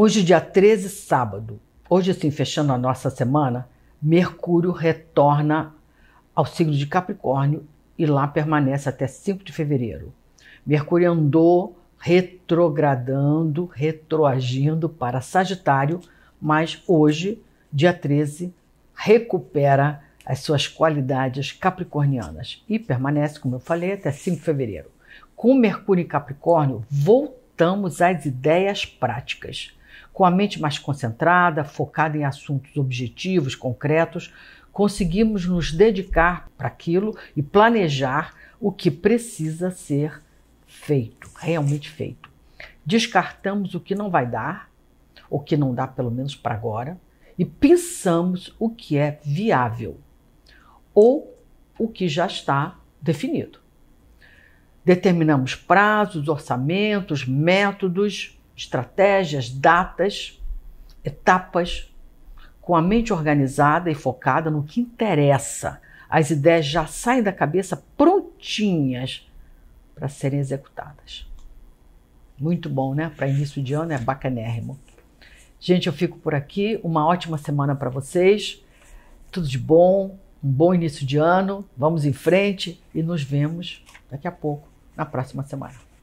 Hoje, dia 13, sábado. Hoje, assim, fechando a nossa semana, Mercúrio retorna ao signo de Capricórnio e lá permanece até 5 de fevereiro. Mercúrio andou retrogradando, retroagindo para Sagitário, mas hoje, dia 13, recupera as suas qualidades capricornianas e permanece, como eu falei, até 5 de fevereiro. Com Mercúrio em Capricórnio, voltamos às ideias práticas. Com a mente mais concentrada, focada em assuntos objetivos, concretos, conseguimos nos dedicar para aquilo e planejar o que precisa ser feito, realmente feito. Descartamos o que não vai dar, o que não dá pelo menos para agora, e pensamos o que é viável ou o que já está definido. Determinamos prazos, orçamentos, métodos estratégias, datas, etapas, com a mente organizada e focada no que interessa. As ideias já saem da cabeça prontinhas para serem executadas. Muito bom, né? Para início de ano é bacanérrimo. Gente, eu fico por aqui. Uma ótima semana para vocês. Tudo de bom, um bom início de ano. Vamos em frente e nos vemos daqui a pouco, na próxima semana.